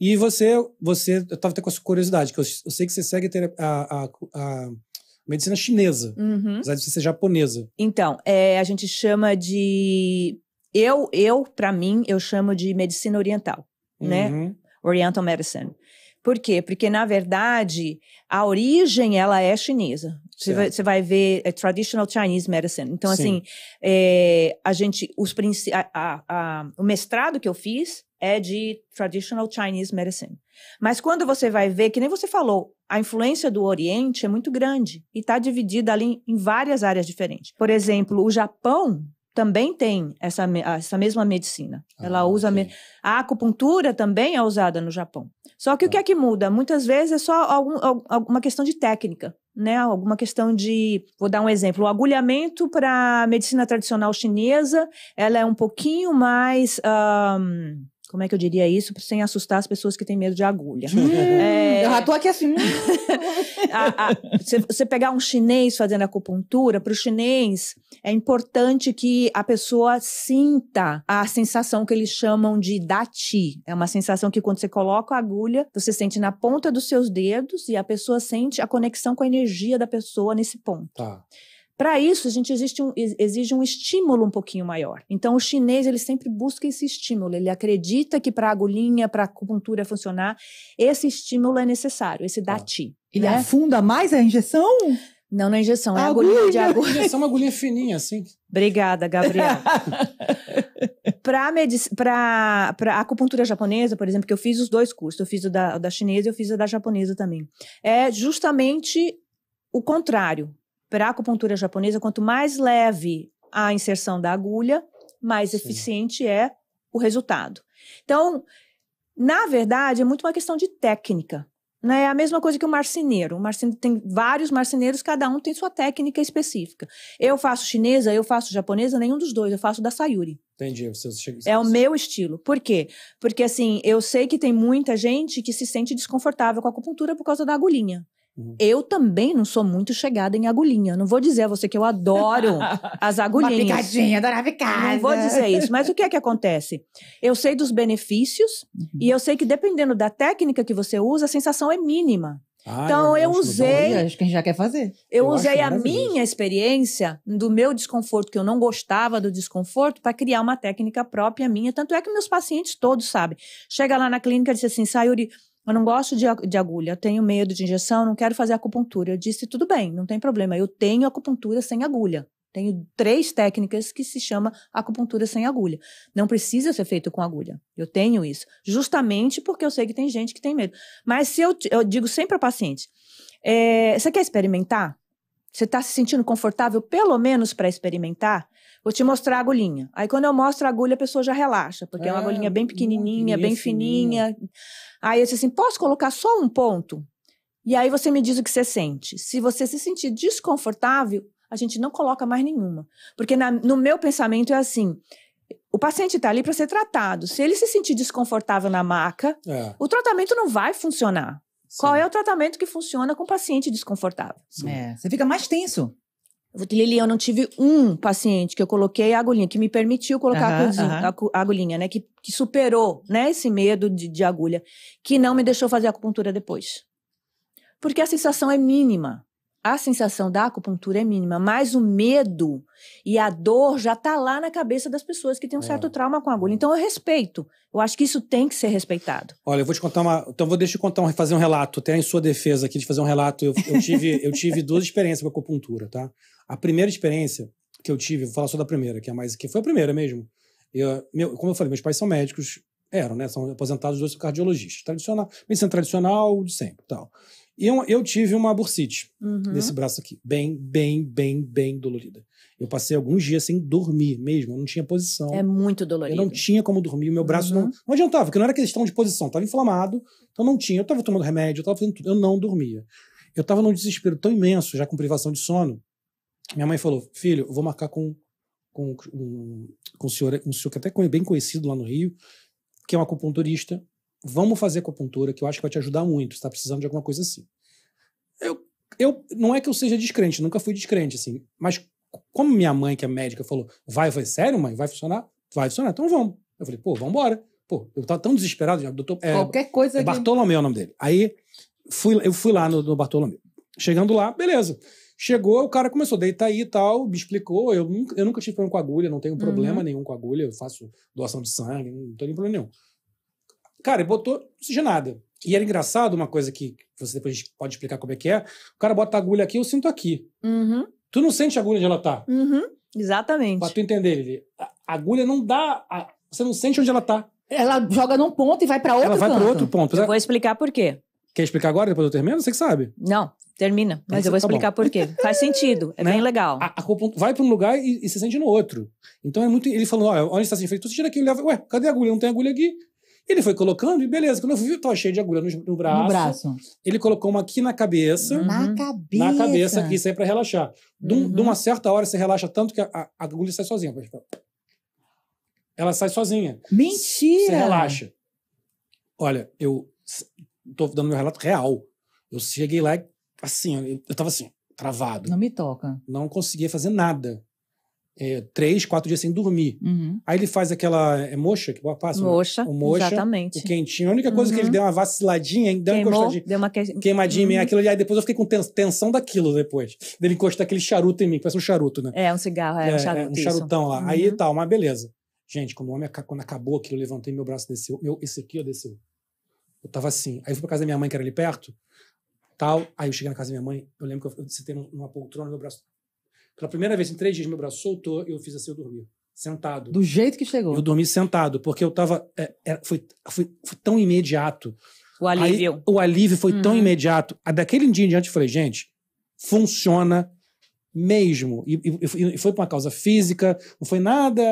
E você, você eu estava até com essa curiosidade, que eu, eu sei que você segue a, a, a medicina chinesa, uhum. apesar de você ser japonesa. Então, é, a gente chama de. Eu, eu para mim, eu chamo de medicina oriental, né? uhum. né? Oriental Medicine. Por quê? Porque, na verdade, a origem, ela é chinesa. Você vai, vai, ver é, traditional Chinese medicine. Então, assim, Sim. assim, é, a gente, os princi a, a, a, o mestrado que eu fiz é de traditional Chinese medicine. Mas quando você vai ver, que nem você falou, a influência do Oriente é muito grande e está dividida ali em várias áreas diferentes. Por exemplo, o Japão também tem essa, ah, essa mesma medicina. Ah, Ela usa okay. me... a acupuntura também é usada no Japão. Só que ah. o que tá. é que muda? Muitas vezes é só algum, alguma questão de técnica, né? Alguma questão de, vou dar um exemplo, o agulhamento para medicina tradicional chinesa, ela é um pouquinho mais um como é que eu diria isso sem assustar as pessoas que têm medo de agulha? Hum, é... Eu já tô aqui assim. Né? Você pegar um chinês fazendo acupuntura, para o chinês é importante que a pessoa sinta a sensação que eles chamam de dati. É uma sensação que quando você coloca a agulha, você sente na ponta dos seus dedos e a pessoa sente a conexão com a energia da pessoa nesse ponto. Tá. Para isso, a gente exige um, exige um estímulo um pouquinho maior. Então, o chinês ele sempre busca esse estímulo. Ele acredita que para a agulhinha, para a acupuntura funcionar, esse estímulo é necessário, esse dati. Ah. Ele né? afunda mais a injeção? Não na injeção, é a é agulhinha, agulhinha de agulha. Injeção é uma agulhinha fininha, assim. Obrigada, Gabriel. para medic... acupuntura japonesa, por exemplo, que eu fiz os dois cursos, eu fiz o da, o da chinesa e eu fiz o da japonesa também. É justamente o contrário. Para a acupuntura japonesa, quanto mais leve a inserção da agulha, mais Sim. eficiente é o resultado. Então, na verdade, é muito uma questão de técnica. Né? É a mesma coisa que o marceneiro. O marceneiro tem vários marceneiros, cada um tem sua técnica específica. Eu faço chinesa, eu faço japonesa, nenhum dos dois, eu faço da Sayuri. Entendi. Você, você, você, é o meu estilo. Por quê? Porque assim, eu sei que tem muita gente que se sente desconfortável com a acupuntura por causa da agulhinha. Uhum. Eu também não sou muito chegada em agulhinha. Não vou dizer a você que eu adoro as agulhinhas. Uma picadinha, adorava picada. Não vou dizer isso. Mas o que é que acontece? Eu sei dos benefícios uhum. e eu sei que dependendo da técnica que você usa, a sensação é mínima. Ah, então eu, eu usei. Acho que a gente já quer fazer. Eu, eu usei é a minha experiência do meu desconforto, que eu não gostava do desconforto, para criar uma técnica própria minha. Tanto é que meus pacientes todos sabem. Chega lá na clínica e diz assim, Sayuri, eu não gosto de, de agulha, eu tenho medo de injeção, não quero fazer acupuntura. Eu disse, tudo bem, não tem problema, eu tenho acupuntura sem agulha. Tenho três técnicas que se chama acupuntura sem agulha. Não precisa ser feito com agulha. Eu tenho isso, justamente porque eu sei que tem gente que tem medo. Mas se eu, eu digo sempre ao paciente, é, você quer experimentar? Você está se sentindo confortável, pelo menos para experimentar? Vou te mostrar a agulhinha. Aí, quando eu mostro a agulha, a pessoa já relaxa, porque é, é uma ah, agulhinha bem pequenininha, bem fininha. fininha. Aí, disse assim, posso colocar só um ponto? E aí, você me diz o que você sente. Se você se sentir desconfortável, a gente não coloca mais nenhuma. Porque na, no meu pensamento é assim: o paciente está ali para ser tratado. Se ele se sentir desconfortável na maca, é. o tratamento não vai funcionar. Qual é o tratamento que funciona com paciente desconfortável? É, você fica mais tenso. Lili, eu não tive um paciente que eu coloquei a agulhinha, que me permitiu colocar a, a, agulhinha, né? Que, que superou né, esse medo de, de agulha, que não me deixou fazer acupuntura depois. Porque a sensação é mínima. A sensação da acupuntura é mínima, mas o medo e a dor já tá lá na cabeça das pessoas que têm um é. certo trauma com a agulha. É. Então eu respeito. Eu acho que isso tem que ser respeitado. Olha, eu vou te contar uma. Então vou deixar eu contar um, fazer um relato, até em sua defesa aqui, de fazer um relato. Eu, eu tive, eu tive duas experiências com acupuntura, tá? A primeira experiência que eu tive, vou falar só da primeira, que é mais que foi a primeira mesmo. Eu, meu, como eu falei, meus pais são médicos, eram, né? São aposentados, dois cardiologistas. Tradicional, medicina tradicional de sempre tal. Eu, eu tive uma bursite uhum. nesse braço aqui, bem, bem, bem, bem dolorida. Eu passei alguns dias sem dormir mesmo, eu não tinha posição. É muito dolorido. Eu não tinha como dormir, meu braço uhum. não, não adiantava, porque não era questão de posição, estava inflamado, então não tinha. Eu estava tomando remédio, eu estava fazendo tudo, eu não dormia. Eu estava num desespero tão imenso, já com privação de sono. Minha mãe falou: Filho, eu vou marcar com, com, um, com o senhor, um senhor que é até é bem conhecido lá no Rio, que é um acupunturista, vamos fazer acupuntura, que eu acho que vai te ajudar muito, você tá precisando de alguma coisa assim. Eu, eu, não é que eu seja descrente, nunca fui descrente, assim, mas como minha mãe, que é médica, falou, vai, vai sério, mãe, vai funcionar? Vai funcionar, então vamos. Eu falei, pô, vamos embora. Pô, eu tava tão desesperado, já, doutor... É, Qualquer coisa... É que... Bartolomeu é o nome dele. Aí, fui, eu fui lá no, no Bartolomeu. Chegando lá, beleza. Chegou, o cara começou a deitar aí e tal, me explicou. Eu nunca, eu nunca tive problema com agulha, não tenho uhum. problema uhum. nenhum com agulha, eu faço doação de sangue, não tenho problema nenhum. Cara, ele botou oxigenada. E era engraçado uma coisa que você depois pode explicar como é que é. O cara bota a agulha aqui, eu sinto aqui. Uhum. Tu não sente a agulha onde ela tá. Uhum. Exatamente. Pra tu entender, Lili. A agulha não dá... A... Você não sente onde ela tá. Ela joga num ponto e vai para outro Ela vai para outro ponto. Eu vou explicar por quê. Quer explicar agora, depois eu termino? Você que sabe. Não, termina. Mas, eu vou tá explicar bom. por quê. Faz sentido, é né? bem legal. A, a vai para um lugar e, e, se sente no outro. Então é muito. Ele falou: olha, onde está feito? Tô sentindo aqui, e leva. Ué, cadê a agulha? Não tem agulha aqui. Ele foi colocando e beleza. Quando eu vi, eu tava cheio de agulha no, no, braço. No braço. Ele colocou uma aqui na cabeça. Uhum. Na cabeça. Na cabeça, aqui isso aí pra relaxar. De, uhum. de, uma certa hora você relaxa tanto que a, a, agulha sai sozinha. Ela sai sozinha. Mentira! Você relaxa. Olha, eu tô dando meu relato real. Eu cheguei lá assim, eu, eu tava assim, travado. Não me toca. Não conseguia fazer nada é, três, quatro dias sem dormir. Uhum. Aí ele faz aquela. É moxa que passa? Moxa. O moxa. Exatamente. O quentinho. A única coisa uhum. que ele uhum. deu uma vaciladinha, deu Queimou, uma encostadinha. Deu uma que... Queimadinha uhum. aquilo. Aí depois eu fiquei com tensão daquilo depois. Dele encostar aquele charuto em mim, parece um charuto, né? É, um cigarro, é, é um é, charuto. É, um charutão lá. Aí uhum. tal, mas beleza. Gente, quando, o homem, quando acabou aquilo, eu levantei meu braço desceu. eu esse aqui, eu desceu. Eu tava assim. Aí eu fui pra casa da minha mãe, que era ali perto. Tal. Aí eu cheguei na casa da minha mãe, eu lembro que eu, eu sentei numa poltrona, meu braço pela primeira vez em três dias, meu braço soltou e eu fiz assim, eu dormi. Sentado. Do jeito que chegou. Eu dormi sentado, porque eu tava. É, é foi, foi, foi, tão imediato. O alívio. Aí, o alívio foi uhum. tão imediato. Daquele dia em diante, eu falei, gente, funciona mesmo. E, e, e foi por uma causa física, não foi nada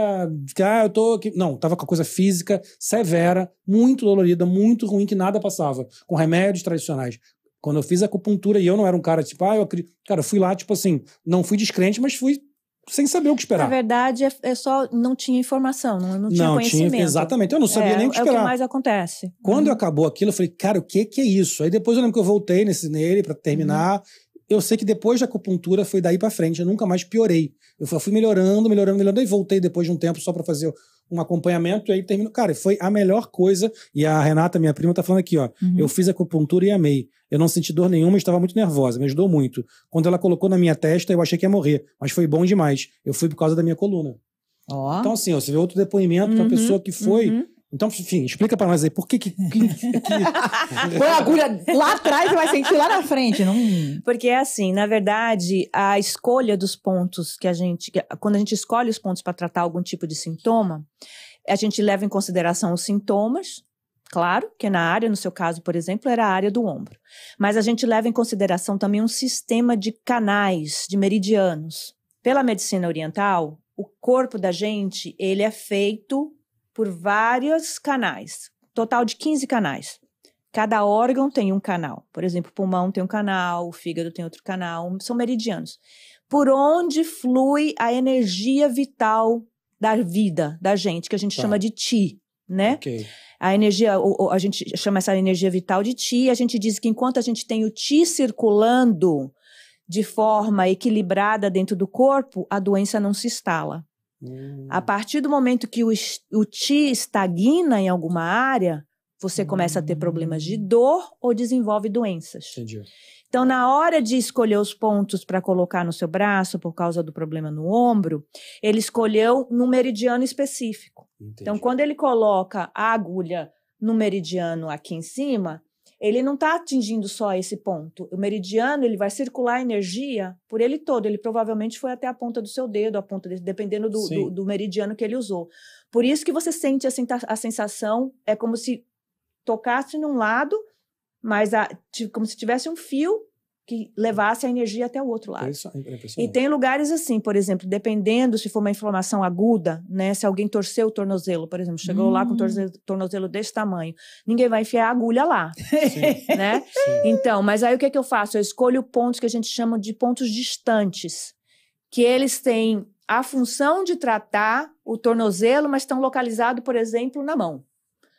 que, ah, eu tô aqui. Não, tava com a coisa física severa, muito dolorida, muito ruim, que nada passava, com remédios tradicionais. Quando eu fiz a acupuntura e eu não era um cara tipo, ah, eu acredito. Cara, eu fui lá, tipo assim, não fui descrente, mas fui sem saber o que esperar. Na verdade, é, é só não tinha informação, não, não tinha não, conhecimento. Tinha, exatamente, eu não sabia é, nem o é que esperar. É o que mais acontece. Quando uhum. acabou aquilo, eu falei, cara, o que, que é isso? Aí depois eu lembro que eu voltei nesse, nele para terminar. Uhum. Eu sei que depois da acupuntura foi daí para frente, eu nunca mais piorei. Eu fui melhorando, melhorando, melhorando, e voltei depois de um tempo só para fazer um acompanhamento e aí termino. Cara, foi a melhor coisa. E a Renata, minha prima, tá falando aqui, ó. Uhum. Eu fiz acupuntura e amei. Eu não senti dor nenhuma, estava muito nervosa, me ajudou muito. Quando ela colocou na minha testa, eu achei que ia morrer, mas foi bom demais. Eu fui por causa da minha coluna. Oh. Então, assim, ó, você vê outro depoimento uhum, de uma pessoa que foi uhum. Então, enfim, explica para nós aí por que que, que, que... Põe a agulha lá atrás e vai sentir lá na frente, não? Porque é assim, na verdade, a escolha dos pontos que a gente, quando a gente escolhe os pontos para tratar algum tipo de sintoma, a gente leva em consideração os sintomas, Claro que na área, no seu caso, por exemplo, era a área do ombro. Mas a gente leva em consideração também um sistema de canais, de meridianos. Pela medicina oriental, o corpo da gente, ele é feito por vários canais, total de 15 canais. Cada órgão tem um canal. Por exemplo, o pulmão tem um canal, o fígado tem outro canal, são meridianos. Por onde flui a energia vital da vida da gente, que a gente tá. chama de ti, né? Okay. A energia, a gente chama essa energia vital de ti, a gente diz que enquanto a gente tem o ti circulando de forma equilibrada dentro do corpo, a doença não se instala. Hum. A partir do momento que o, o Ti estagna em alguma área, você hum. começa a ter problemas de hum. dor ou desenvolve doenças. Entendi. Então, na hora de escolher os pontos para colocar no seu braço por causa do problema no ombro, ele escolheu num meridiano específico. Então, Entendi. Então, quando ele coloca a agulha no meridiano aqui em cima, ele não está atingindo só esse ponto. O meridiano ele vai circular a energia por ele todo. Ele provavelmente foi até a ponta do seu dedo, a ponta dependendo do, do, do, meridiano que ele usou. Por isso que você sente a, a sensação é como se tocasse num lado, mas a, como se tivesse um fio que levasse a energia até o outro lado. É é e tem lugares assim, por exemplo, dependendo se for uma inflamação aguda, né, se alguém torceu o tornozelo, por exemplo, chegou hum. lá com o hum. tornozelo, tornozelo desse tamanho, ninguém vai enfiar a agulha lá, Sim. né? Sim. Então, mas aí o que é que eu faço? Eu escolho pontos que a gente chama de pontos distantes, que eles têm a função de tratar o tornozelo, mas estão localizados, por exemplo, na mão,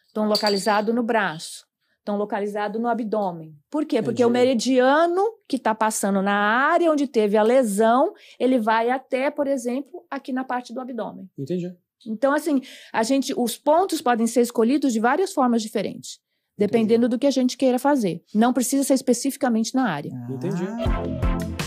estão localizados no braço estão localizados no abdômen. Por quê? Porque Entendi. o meridiano que está passando na área onde teve a lesão, ele vai até, por exemplo, aqui na parte do abdômen. Entendi. Então, assim, a gente, os pontos podem ser escolhidos de várias formas diferentes, dependendo Entendi. do que a gente queira fazer. Não precisa ser especificamente na área. Entendi. Ah.